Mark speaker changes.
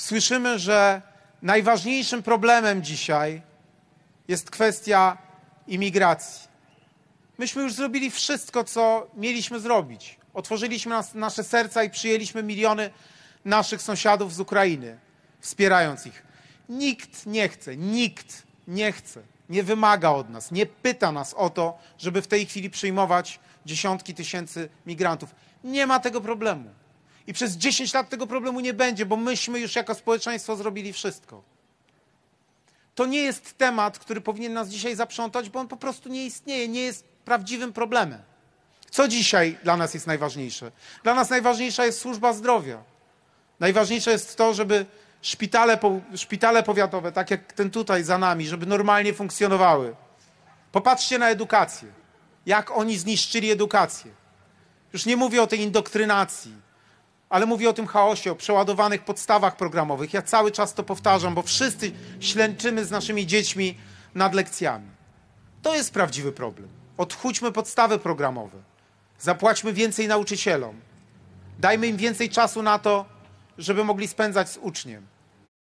Speaker 1: słyszymy, że najważniejszym problemem dzisiaj jest kwestia imigracji. Myśmy już zrobili wszystko, co mieliśmy zrobić. Otworzyliśmy nas, nasze serca i przyjęliśmy miliony naszych sąsiadów z Ukrainy, wspierając ich. Nikt nie chce, nikt nie chce, nie wymaga od nas, nie pyta nas o to, żeby w tej chwili przyjmować dziesiątki tysięcy migrantów. Nie ma tego problemu. I przez 10 lat tego problemu nie będzie, bo myśmy już jako społeczeństwo zrobili wszystko. To nie jest temat, który powinien nas dzisiaj zaprzątać, bo on po prostu nie istnieje, nie jest prawdziwym problemem. Co dzisiaj dla nas jest najważniejsze? Dla nas najważniejsza jest służba zdrowia. Najważniejsze jest to, żeby szpitale, szpitale powiatowe, tak jak ten tutaj za nami, żeby normalnie funkcjonowały. Popatrzcie na edukację. Jak oni zniszczyli edukację. Już nie mówię o tej indoktrynacji ale mówię o tym chaosie, o przeładowanych podstawach programowych. Ja cały czas to powtarzam, bo wszyscy ślęczymy z naszymi dziećmi nad lekcjami. To jest prawdziwy problem. Odchudźmy podstawy programowe. Zapłaćmy więcej nauczycielom. Dajmy im więcej czasu na to, żeby mogli spędzać z uczniem.